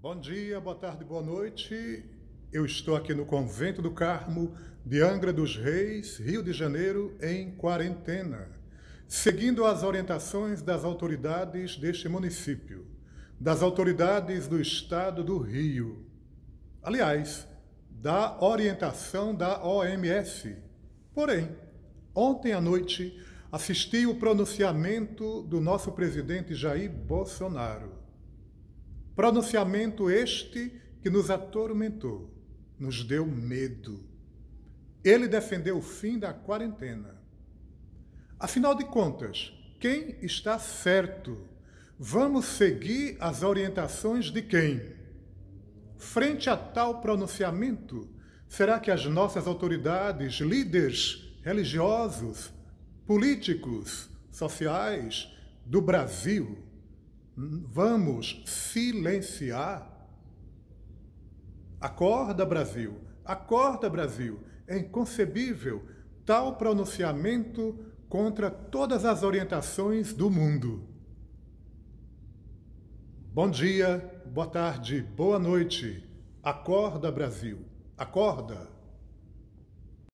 Bom dia, boa tarde, boa noite. Eu estou aqui no Convento do Carmo de Angra dos Reis, Rio de Janeiro, em quarentena, seguindo as orientações das autoridades deste município, das autoridades do estado do Rio. Aliás, da orientação da OMS. Porém, ontem à noite assisti o pronunciamento do nosso presidente Jair Bolsonaro. Pronunciamento este que nos atormentou, nos deu medo. Ele defendeu o fim da quarentena. Afinal de contas, quem está certo? Vamos seguir as orientações de quem? Frente a tal pronunciamento, será que as nossas autoridades, líderes religiosos, políticos, sociais do Brasil Vamos silenciar? Acorda, Brasil! Acorda, Brasil! É inconcebível tal pronunciamento contra todas as orientações do mundo. Bom dia, boa tarde, boa noite. Acorda, Brasil! Acorda!